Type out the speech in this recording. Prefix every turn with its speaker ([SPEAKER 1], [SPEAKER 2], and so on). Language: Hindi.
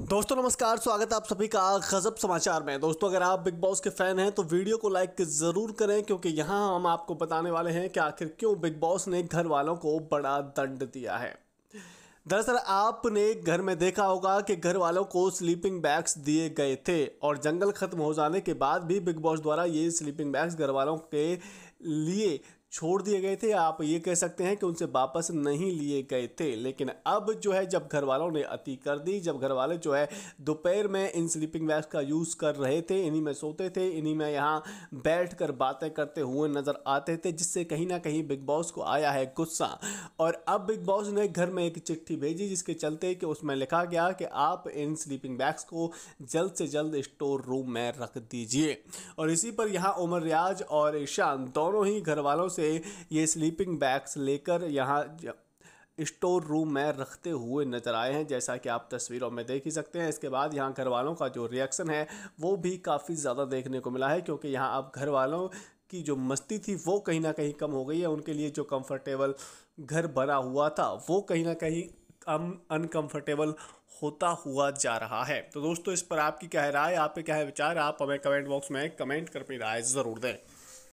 [SPEAKER 1] दोस्तों नमस्कार स्वागत है आप सभी का गजब समाचार में दोस्तों अगर आप बिग बॉस के फैन हैं तो वीडियो को लाइक ज़रूर करें क्योंकि यहाँ हम आपको बताने वाले हैं कि आखिर क्यों बिग बॉस ने घर वालों को बड़ा दंड दिया है दरअसल आपने घर में देखा होगा कि घर वालों को स्लीपिंग बैग्स दिए गए थे और जंगल ख़त्म हो जाने के बाद भी बिग बॉस द्वारा ये स्लीपिंग बैग्स घर वालों के लिए छोड़ दिए गए थे आप ये कह सकते हैं कि उनसे वापस नहीं लिए गए थे लेकिन अब जो है जब घर वालों ने अति कर दी जब घर वाले जो है दोपहर में इन स्लीपिंग बैग्स का यूज़ कर रहे थे इन्हीं में सोते थे इन्हीं में यहाँ बैठ कर बातें करते हुए नज़र आते थे जिससे कहीं ना कहीं बिग बॉस को आया है गुस्सा और अब बिग बॉस ने घर में एक चिट्ठी भेजी जिसके चलते कि उसमें लिखा गया कि आप इन स्लीपिंग बैग्स को जल्द से जल्द स्टोर रूम में रख दीजिए और इसी पर यहाँ उमर रियाज और ईशान दोनों ही घर वालों से से ये स्लीपिंग बैग्स लेकर यहाँ स्टोर रूम में रखते हुए नजर आए हैं जैसा कि आप तस्वीरों में देख ही सकते हैं इसके बाद यहाँ घर वालों का जो रिएक्शन है वो भी काफ़ी ज़्यादा देखने को मिला है क्योंकि यहाँ आप घर वालों की जो मस्ती थी वो कहीं ना कहीं कम हो गई है उनके लिए जो कंफर्टेबल घर बना हुआ था वो कहीं ना कहीं कम अनकंफर्टेबल होता हुआ जा रहा है तो दोस्तों इस पर आपकी क्या राय आप पे क्या है विचार आप हमें कमेंट बॉक्स में कमेंट कर अपनी राय ज़रूर दें